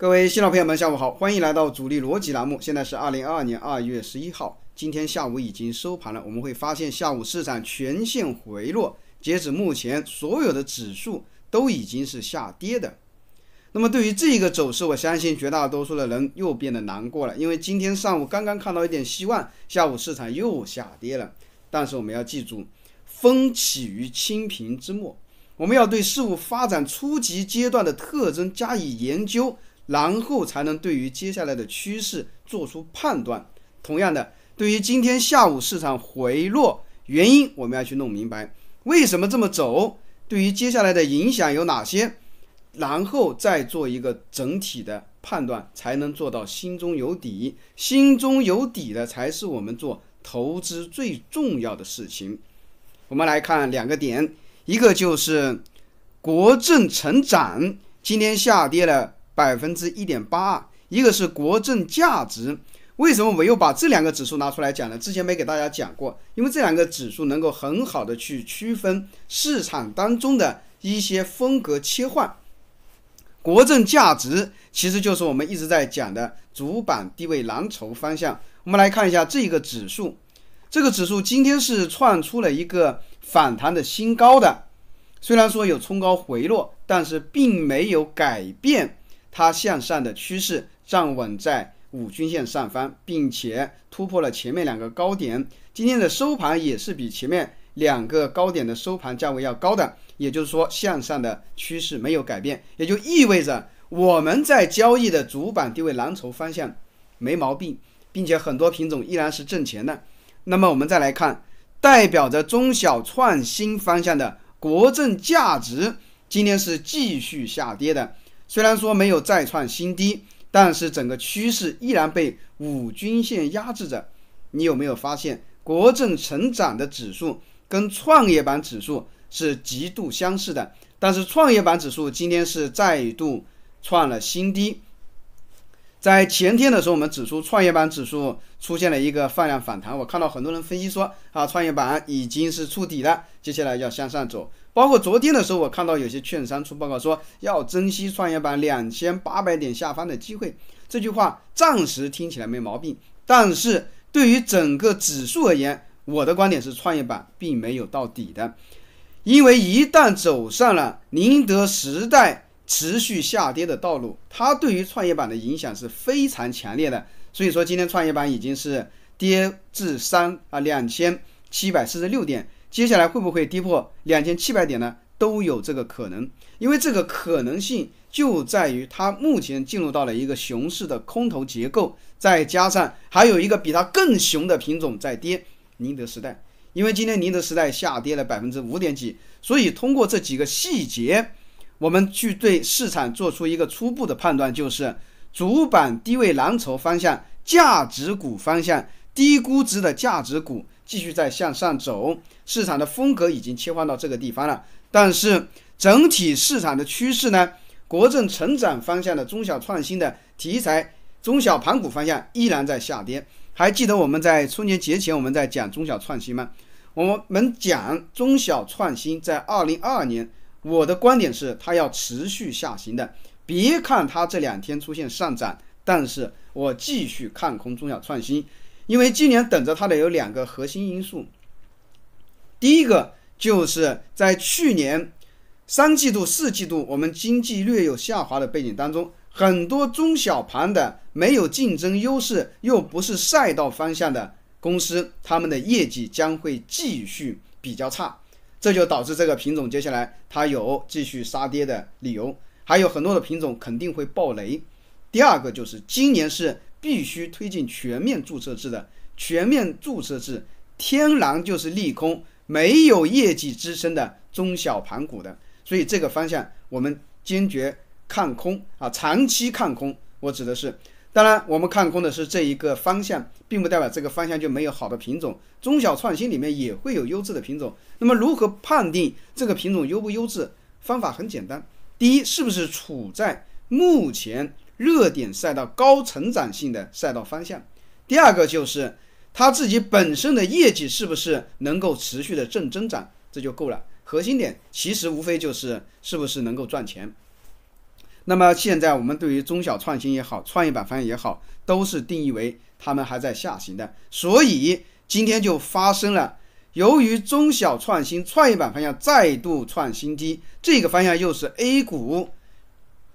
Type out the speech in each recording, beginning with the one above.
各位新老朋友们，下午好，欢迎来到主力逻辑栏目。现在是二零二二年二月十一号，今天下午已经收盘了。我们会发现下午市场全线回落，截止目前，所有的指数都已经是下跌的。那么对于这个走势，我相信绝大多数的人又变得难过了，因为今天上午刚刚看到一点希望，下午市场又下跌了。但是我们要记住，风起于青萍之末，我们要对事物发展初级阶段的特征加以研究。然后才能对于接下来的趋势做出判断。同样的，对于今天下午市场回落原因，我们要去弄明白为什么这么走，对于接下来的影响有哪些，然后再做一个整体的判断，才能做到心中有底。心中有底的才是我们做投资最重要的事情。我们来看两个点，一个就是国证成长，今天下跌了。百分之一点八二，一个是国证价值，为什么我又把这两个指数拿出来讲呢？之前没给大家讲过，因为这两个指数能够很好的去区分市场当中的一些风格切换。国证价值其实就是我们一直在讲的主板低位蓝筹方向。我们来看一下这个指数，这个指数今天是创出了一个反弹的新高的，虽然说有冲高回落，但是并没有改变。它向上的趋势站稳在五均线上方，并且突破了前面两个高点，今天的收盘也是比前面两个高点的收盘价位要高的，也就是说向上的趋势没有改变，也就意味着我们在交易的主板地位蓝筹方向没毛病，并且很多品种依然是挣钱的。那么我们再来看代表着中小创新方向的国证价值，今天是继续下跌的。虽然说没有再创新低，但是整个趋势依然被五均线压制着。你有没有发现，国证成长的指数跟创业板指数是极度相似的？但是创业板指数今天是再度创了新低。在前天的时候，我们指出创业板指数出现了一个放量反弹。我看到很多人分析说，啊，创业板已经是触底了，接下来要向上走。包括昨天的时候，我看到有些券商出报告说要珍惜创业板两千八百点下方的机会。这句话暂时听起来没毛病，但是对于整个指数而言，我的观点是创业板并没有到底的，因为一旦走上了宁德时代。持续下跌的道路，它对于创业板的影响是非常强烈的。所以说，今天创业板已经是跌至三啊两千七百四十六点，接下来会不会跌破两千七百点呢？都有这个可能，因为这个可能性就在于它目前进入到了一个熊市的空头结构，再加上还有一个比它更熊的品种在跌，宁德时代。因为今天宁德时代下跌了百分之五点几，所以通过这几个细节。我们去对市场做出一个初步的判断，就是主板低位蓝筹方向、价值股方向、低估值的价值股继续在向上走，市场的风格已经切换到这个地方了。但是整体市场的趋势呢？国政成长方向的中小创新的题材、中小盘股方向依然在下跌。还记得我们在春节节前我们在讲中小创新吗？我们讲中小创新在二零二二年。我的观点是，它要持续下行的。别看它这两天出现上涨，但是我继续看空中小创新，因为今年等着它的有两个核心因素。第一个就是在去年三季度、四季度，我们经济略有下滑的背景当中，很多中小盘的没有竞争优势又不是赛道方向的公司，他们的业绩将会继续比较差。这就导致这个品种接下来它有继续杀跌的理由，还有很多的品种肯定会爆雷。第二个就是今年是必须推进全面注册制的，全面注册制天然就是利空，没有业绩支撑的中小盘股的，所以这个方向我们坚决看空啊，长期看空。我指的是。当然，我们看空的是这一个方向，并不代表这个方向就没有好的品种。中小创新里面也会有优质的品种。那么，如何判定这个品种优不优质？方法很简单：第一，是不是处在目前热点赛道高成长性的赛道方向；第二个就是它自己本身的业绩是不是能够持续的正增长，这就够了。核心点其实无非就是是不是能够赚钱。那么现在我们对于中小创新也好，创业板方向也好，都是定义为它们还在下行的，所以今天就发生了，由于中小创新、创业板方向再度创新低，这个方向又是 A 股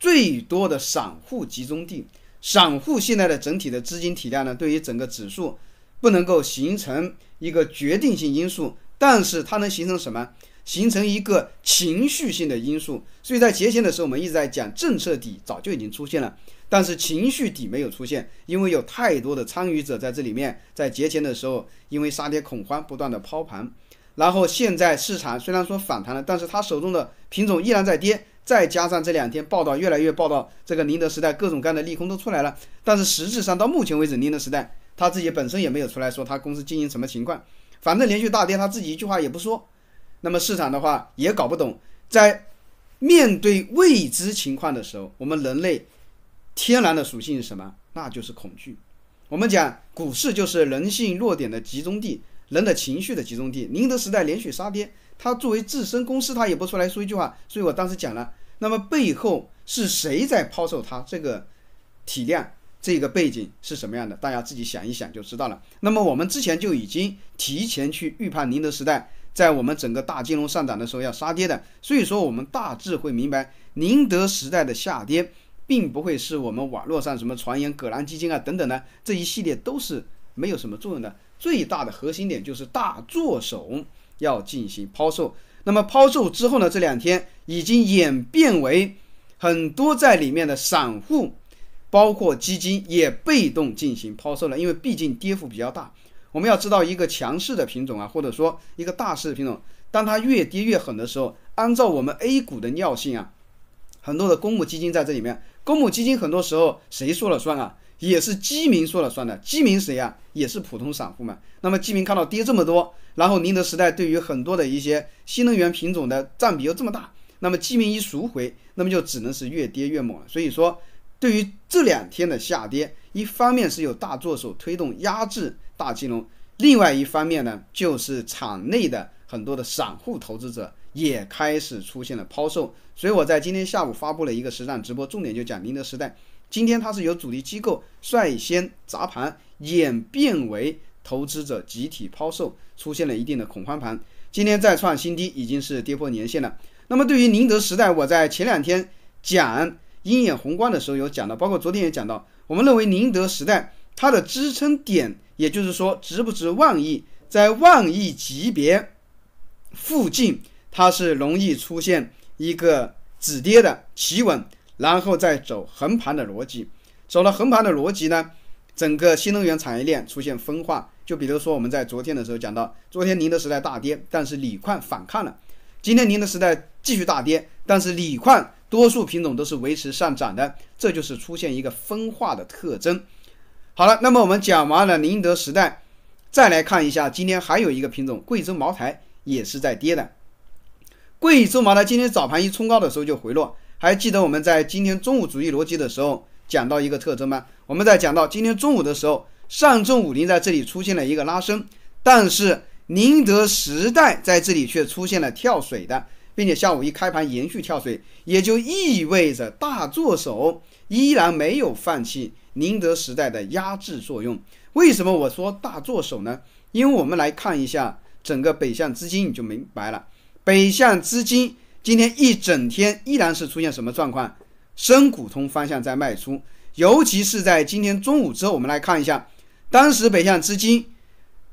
最多的散户集中地，散户现在的整体的资金体量呢，对于整个指数不能够形成一个决定性因素。但是它能形成什么？形成一个情绪性的因素。所以在节前的时候，我们一直在讲政策底早就已经出现了，但是情绪底没有出现，因为有太多的参与者在这里面，在节前的时候因为杀跌恐慌不断的抛盘，然后现在市场虽然说反弹了，但是它手中的品种依然在跌，再加上这两天报道越来越报道这个宁德时代各种各样的利空都出来了，但是实质上到目前为止，宁德时代他自己本身也没有出来说他公司经营什么情况。反正连续大跌，他自己一句话也不说，那么市场的话也搞不懂。在面对未知情况的时候，我们人类天然的属性是什么？那就是恐惧。我们讲股市就是人性弱点的集中地，人的情绪的集中地。宁德时代连续杀跌，它作为自身公司，它也不出来说一句话。所以我当时讲了，那么背后是谁在抛售它这个体量？这个背景是什么样的？大家自己想一想就知道了。那么我们之前就已经提前去预判宁德时代在我们整个大金融上涨的时候要杀跌的，所以说我们大致会明白宁德时代的下跌并不会是我们网络上什么传言葛兰基金啊等等的这一系列都是没有什么作用的。最大的核心点就是大作手要进行抛售，那么抛售之后呢，这两天已经演变为很多在里面的散户。包括基金也被动进行抛售了，因为毕竟跌幅比较大。我们要知道，一个强势的品种啊，或者说一个大势的品种，当它越跌越狠的时候，按照我们 A 股的尿性啊，很多的公募基金在这里面，公募基金很多时候谁说了算啊？也是基民说了算的，基民谁啊？也是普通散户嘛。那么基民看到跌这么多，然后宁德时代对于很多的一些新能源品种的占比又这么大，那么基民一赎回，那么就只能是越跌越猛了。所以说。对于这两天的下跌，一方面是有大作手推动压制大金融，另外一方面呢，就是场内的很多的散户投资者也开始出现了抛售。所以我在今天下午发布了一个实战直播，重点就讲宁德时代。今天它是由主力机构率先砸盘，演变为投资者集体抛售，出现了一定的恐慌盘。今天再创新低，已经是跌破年限了。那么对于宁德时代，我在前两天讲。鹰眼宏观的时候有讲到，包括昨天也讲到，我们认为宁德时代它的支撑点，也就是说值不值万亿，在万亿级别附近，它是容易出现一个止跌的企稳，然后再走横盘的逻辑。走了横盘的逻辑呢，整个新能源产业链出现分化。就比如说我们在昨天的时候讲到，昨天宁德时代大跌，但是锂矿反抗了；今天宁德时代继续大跌，但是锂矿。多数品种都是维持上涨的，这就是出现一个分化的特征。好了，那么我们讲完了宁德时代，再来看一下今天还有一个品种贵州茅台也是在跌的。贵州茅台今天早盘一冲高的时候就回落，还记得我们在今天中午主义逻辑的时候讲到一个特征吗？我们在讲到今天中午的时候，上证五零在这里出现了一个拉升，但是宁德时代在这里却出现了跳水的。并且下午一开盘延续跳水，也就意味着大作手依然没有放弃宁德时代的压制作用。为什么我说大作手呢？因为我们来看一下整个北向资金，你就明白了。北向资金今天一整天依然是出现什么状况？深股通方向在卖出，尤其是在今天中午之后，我们来看一下，当时北向资金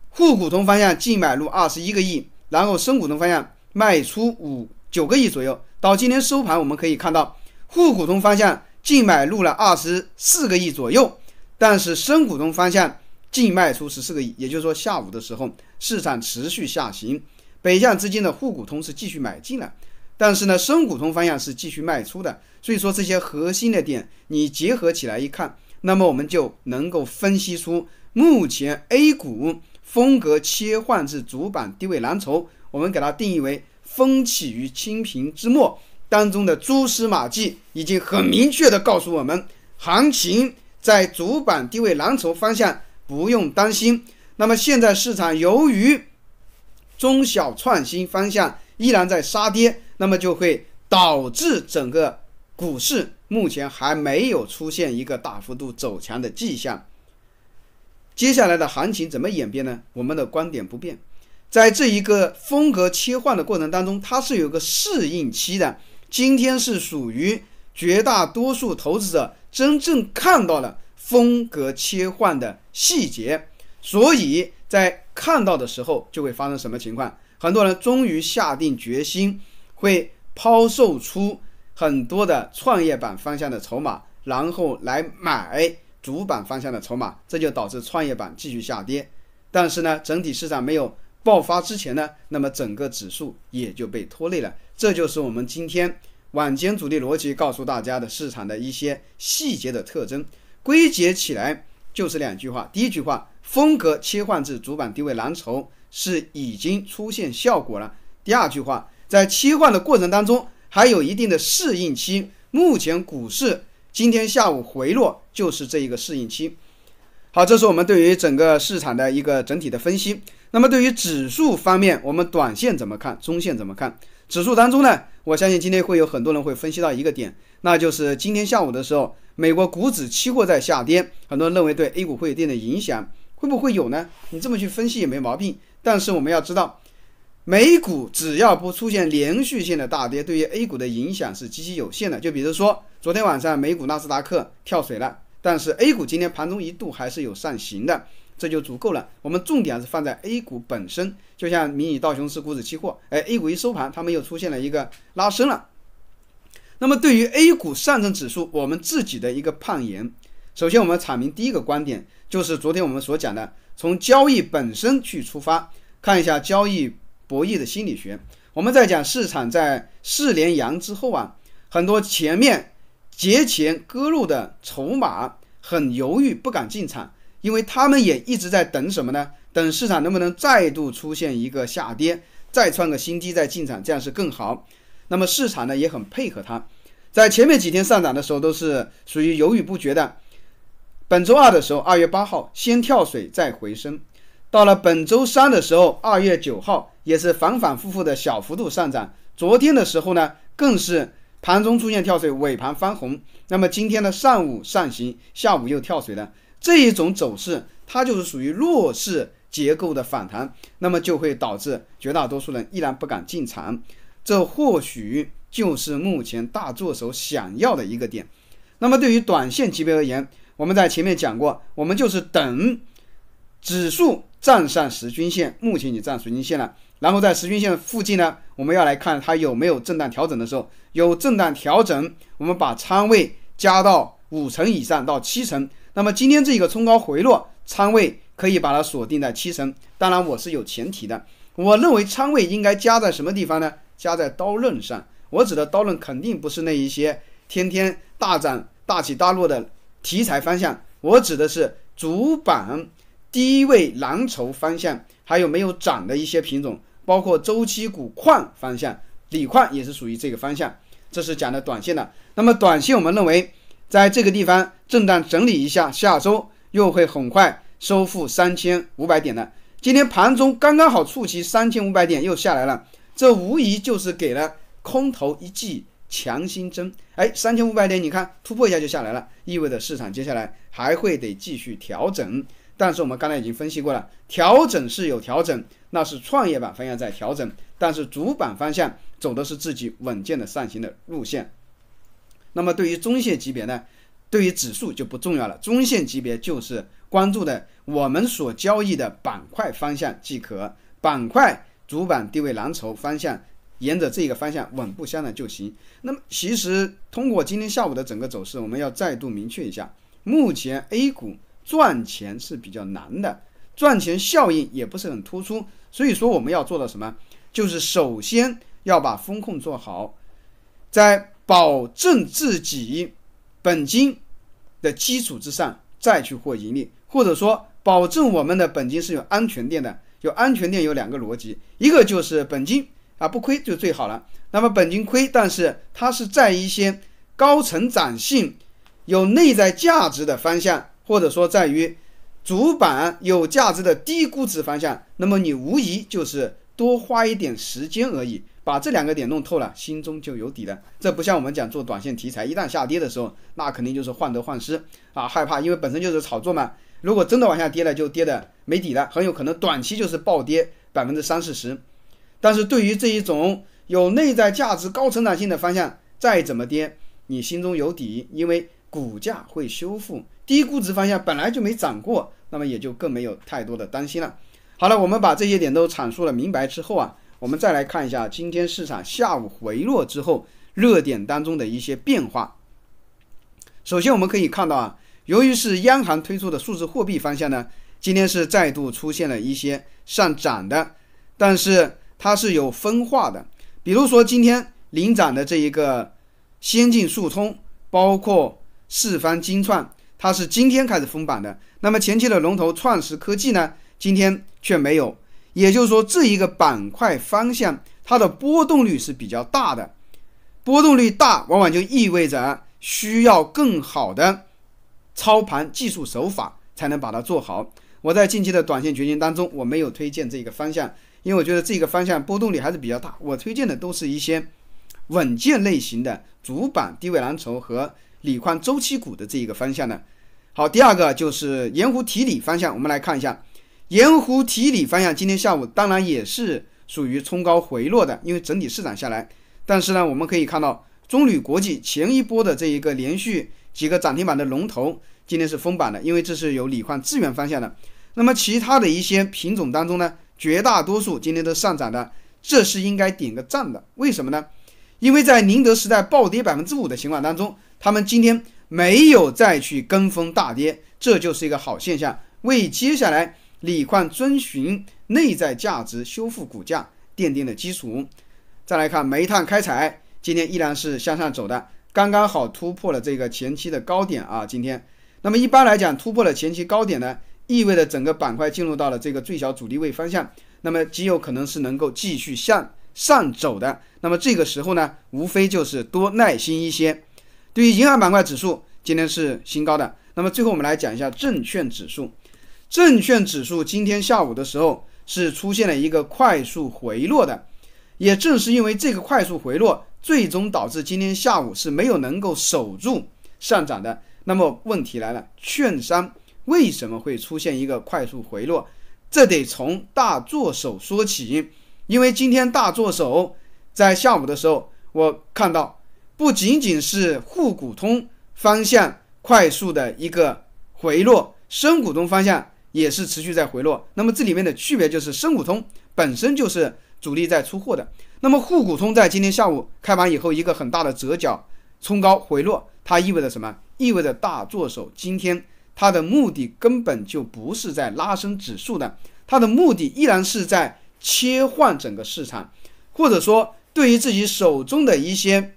沪股通方向净买入二十一个亿，然后深股通方向。卖出五九个亿左右，到今天收盘，我们可以看到，沪股通方向净买入了二十四个亿左右，但是深股通方向净卖出十四个亿。也就是说，下午的时候市场持续下行，北向资金的沪股通是继续买进了，但是呢，深股通方向是继续卖出的。所以说这些核心的点你结合起来一看，那么我们就能够分析出目前 A 股风格切换至主板低位蓝筹。我们给它定义为“风起于青萍之末”当中的蛛丝马迹，已经很明确的告诉我们，行情在主板低位蓝筹方向不用担心。那么现在市场由于中小创新方向依然在杀跌，那么就会导致整个股市目前还没有出现一个大幅度走强的迹象。接下来的行情怎么演变呢？我们的观点不变。在这一个风格切换的过程当中，它是有个适应期的。今天是属于绝大多数投资者真正看到了风格切换的细节，所以在看到的时候就会发生什么情况？很多人终于下定决心，会抛售出很多的创业板方向的筹码，然后来买主板方向的筹码，这就导致创业板继续下跌。但是呢，整体市场没有。爆发之前呢，那么整个指数也就被拖累了。这就是我们今天晚间主力逻辑告诉大家的市场的一些细节的特征。归结起来就是两句话：第一句话，风格切换至主板低位蓝筹是已经出现效果了；第二句话，在切换的过程当中还有一定的适应期。目前股市今天下午回落就是这一个适应期。好，这是我们对于整个市场的一个整体的分析。那么对于指数方面，我们短线怎么看？中线怎么看？指数当中呢？我相信今天会有很多人会分析到一个点，那就是今天下午的时候，美国股指期货在下跌，很多人认为对 A 股会有一定的影响，会不会有呢？你这么去分析也没毛病。但是我们要知道，美股只要不出现连续性的大跌，对于 A 股的影响是极其有限的。就比如说昨天晚上美股纳斯达克跳水了，但是 A 股今天盘中一度还是有上行的。这就足够了。我们重点是放在 A 股本身，就像迷你道琼斯股指期货，哎，A 股一收盘，他们又出现了一个拉升了。那么对于 A 股上证指数，我们自己的一个判研，首先我们阐明第一个观点，就是昨天我们所讲的，从交易本身去出发，看一下交易博弈的心理学。我们在讲市场在四连阳之后啊，很多前面节前割肉的筹码很犹豫，不敢进场。因为他们也一直在等什么呢？等市场能不能再度出现一个下跌，再创个新低，再进场，这样是更好。那么市场呢也很配合它，在前面几天上涨的时候都是属于犹豫不决的。本周二的时候，二月八号先跳水再回升，到了本周三的时候，二月九号也是反反复复的小幅度上涨。昨天的时候呢，更是盘中出现跳水，尾盘翻红。那么今天的上午上行，下午又跳水了。这一种走势，它就是属于弱势结构的反弹，那么就会导致绝大多数人依然不敢进场，这或许就是目前大作手想要的一个点。那么对于短线级别而言，我们在前面讲过，我们就是等指数站上十均线，目前已经站十均线了，然后在十均线附近呢，我们要来看它有没有震荡调整的时候，有震荡调整，我们把仓位加到五成以上到七成。那么今天这个冲高回落，仓位可以把它锁定在七成。当然我是有前提的，我认为仓位应该加在什么地方呢？加在刀刃上。我指的刀刃肯定不是那一些天天大涨大起大落的题材方向，我指的是主板低位蓝筹方向，还有没有涨的一些品种，包括周期股矿方向，锂矿也是属于这个方向。这是讲的短线的。那么短线我们认为。在这个地方震荡整理一下，下周又会很快收复三千五百点的。今天盘中刚刚好触及三千五百点，又下来了，这无疑就是给了空头一剂强心针。哎，三千五百点，你看突破一下就下来了，意味着市场接下来还会得继续调整。但是我们刚才已经分析过了，调整是有调整，那是创业板方向在调整，但是主板方向走的是自己稳健的上行的路线。那么对于中线级别呢，对于指数就不重要了。中线级别就是关注的我们所交易的板块方向即可，板块主板地位蓝筹方向，沿着这个方向稳步向上就行。那么其实通过今天下午的整个走势，我们要再度明确一下，目前 A 股赚钱是比较难的，赚钱效应也不是很突出。所以说我们要做到什么？就是首先要把风控做好，在。保证自己本金的基础之上再去获盈利，或者说保证我们的本金是有安全垫的。有安全垫有两个逻辑，一个就是本金啊不亏就最好了。那么本金亏，但是它是在一些高成长性、有内在价值的方向，或者说在于主板有价值的低估值方向。那么你无疑就是多花一点时间而已。把这两个点弄透了，心中就有底了。这不像我们讲做短线题材，一旦下跌的时候，那肯定就是患得患失啊，害怕，因为本身就是炒作嘛。如果真的往下跌了，就跌的没底了，很有可能短期就是暴跌百分之三四十。但是对于这一种有内在价值、高成长性的方向，再怎么跌，你心中有底，因为股价会修复。低估值方向本来就没涨过，那么也就更没有太多的担心了。好了，我们把这些点都阐述了明白之后啊。我们再来看一下今天市场下午回落之后，热点当中的一些变化。首先我们可以看到啊，由于是央行推出的数字货币方向呢，今天是再度出现了一些上涨的，但是它是有分化的。比如说今天领涨的这一个先进数通，包括四方精创，它是今天开始封板的。那么前期的龙头创识科技呢，今天却没有。也就是说，这一个板块方向，它的波动率是比较大的。波动率大，往往就意味着需要更好的操盘技术手法才能把它做好。我在近期的短线掘金当中，我没有推荐这个方向，因为我觉得这个方向波动率还是比较大。我推荐的都是一些稳健类型的主板、低位蓝筹和锂矿周期股的这一个方向的。好，第二个就是盐湖提锂方向，我们来看一下。盐湖提锂方向，今天下午当然也是属于冲高回落的，因为整体市场下来。但是呢，我们可以看到中铝国际前一波的这一个连续几个涨停板的龙头，今天是封板的，因为这是有锂矿资源方向的。那么其他的一些品种当中呢，绝大多数今天都上涨的，这是应该点个赞的。为什么呢？因为在宁德时代暴跌百分之五的情况当中，他们今天没有再去跟风大跌，这就是一个好现象，为接下来。锂矿遵循内在价值修复股价奠定了基础，再来看煤炭开采，今天依然是向上走的，刚刚好突破了这个前期的高点啊。今天，那么一般来讲，突破了前期高点呢，意味着整个板块进入到了这个最小阻力位方向，那么极有可能是能够继续向上走的。那么这个时候呢，无非就是多耐心一些。对于银行板块指数，今天是新高的。那么最后我们来讲一下证券指数。证券指数今天下午的时候是出现了一个快速回落的，也正是因为这个快速回落，最终导致今天下午是没有能够守住上涨的。那么问题来了，券商为什么会出现一个快速回落？这得从大作手说起，因为今天大作手在下午的时候，我看到不仅仅是沪股通方向快速的一个回落，深股通方向。也是持续在回落。那么这里面的区别就是，深股通本身就是主力在出货的。那么沪股通在今天下午开盘以后，一个很大的折角冲高回落，它意味着什么？意味着大作手今天它的目的根本就不是在拉升指数的，它的目的依然是在切换整个市场，或者说对于自己手中的一些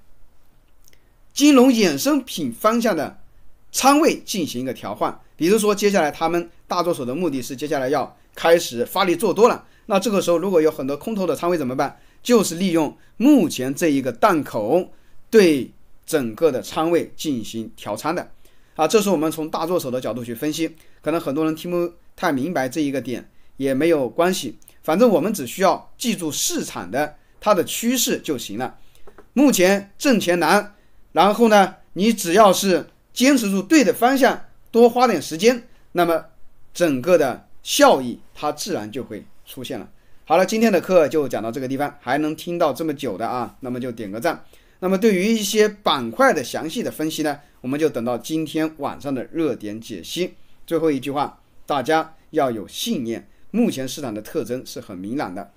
金融衍生品方向的仓位进行一个调换。比如说接下来他们。大作手的目的是接下来要开始发力做多了，那这个时候如果有很多空头的仓位怎么办？就是利用目前这一个档口对整个的仓位进行调仓的啊。这是我们从大作手的角度去分析，可能很多人听不太明白这一个点也没有关系，反正我们只需要记住市场的它的趋势就行了。目前挣钱难，然后呢，你只要是坚持住对的方向，多花点时间，那么。整个的效益，它自然就会出现了。好了，今天的课就讲到这个地方，还能听到这么久的啊，那么就点个赞。那么对于一些板块的详细的分析呢，我们就等到今天晚上的热点解析。最后一句话，大家要有信念，目前市场的特征是很明朗的。